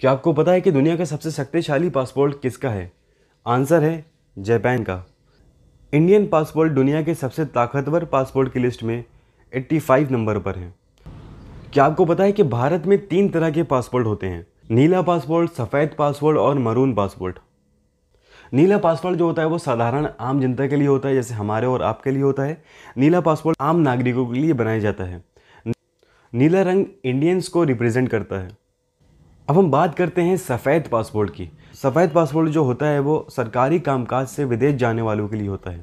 क्या आपको पता है कि दुनिया का सबसे शक्तिशाली पासपोर्ट किसका है आंसर है जापान का इंडियन पासपोर्ट दुनिया के सबसे ताकतवर पासपोर्ट की लिस्ट में 85 नंबर पर है क्या आपको पता है कि भारत में तीन तरह के पासपोर्ट होते हैं नीला पासपोर्ट सफ़ेद पासपोर्ट और मरून पासपोर्ट नीला पासपोर्ट जो होता है वो साधारण आम जनता के लिए होता है जैसे हमारे और आपके लिए होता है नीला पासपोर्ट आम नागरिकों के लिए बनाया जाता है नीला रंग इंडियंस को रिप्रेजेंट करता है अब हम बात करते हैं सफ़ेद पासपोर्ट की सफ़ेद पासपोर्ट जो होता है वो सरकारी कामकाज से विदेश जाने वालों के लिए होता है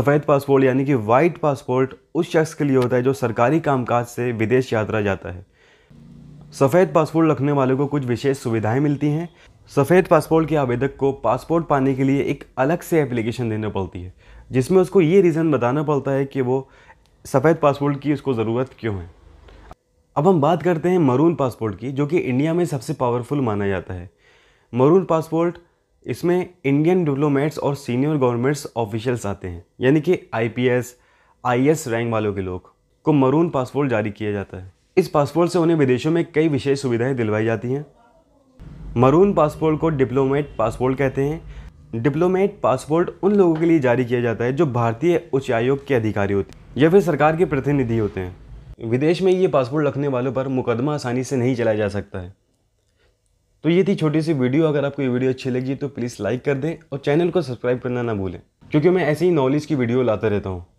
सफ़ेद पासपोर्ट यानी कि वाइट पासपोर्ट उस शख्स के लिए होता है जो सरकारी कामकाज से विदेश यात्रा जाता है सफ़ेद पासपोर्ट रखने वालों को कुछ विशेष सुविधाएं मिलती हैं सफ़ेद पासपोर्ट के आवेदक को पासपोर्ट पाने के लिए एक अलग से एप्लीकेशन देना पड़ती है जिसमें उसको ये रीज़न बताना पड़ता है कि वो सफ़ेद पासपोर्ट की उसको ज़रूरत क्यों है अब हम बात करते हैं मरून पासपोर्ट की जो कि इंडिया में सबसे पावरफुल माना जाता है मरून पासपोर्ट इसमें इंडियन डिप्लोमेट्स और सीनियर गवर्नमेंट्स ऑफिशियल्स आते हैं यानी कि आईपीएस आईएएस रैंक वालों के लोग को मरून पासपोर्ट जारी किया जाता है इस पासपोर्ट से उन्हें विदेशों में कई विशेष सुविधाएं दिलवाई जाती हैं मरून पासपोर्ट को डिप्लोमेट पासपोर्ट कहते हैं डिप्लोमेट पासपोर्ट उन लोगों के लिए जारी किया जाता है जो भारतीय उच्च आयोग के अधिकारी होते हैं या फिर सरकार के प्रतिनिधि होते हैं विदेश में ये पासपोर्ट रखने वालों पर मुकदमा आसानी से नहीं चलाया जा सकता है तो ये थी छोटी सी वीडियो अगर आपको ये वीडियो अच्छी लगी तो प्लीज़ लाइक कर दें और चैनल को सब्सक्राइब करना ना भूलें क्योंकि मैं ऐसे ही नॉलेज की वीडियो लाता रहता हूँ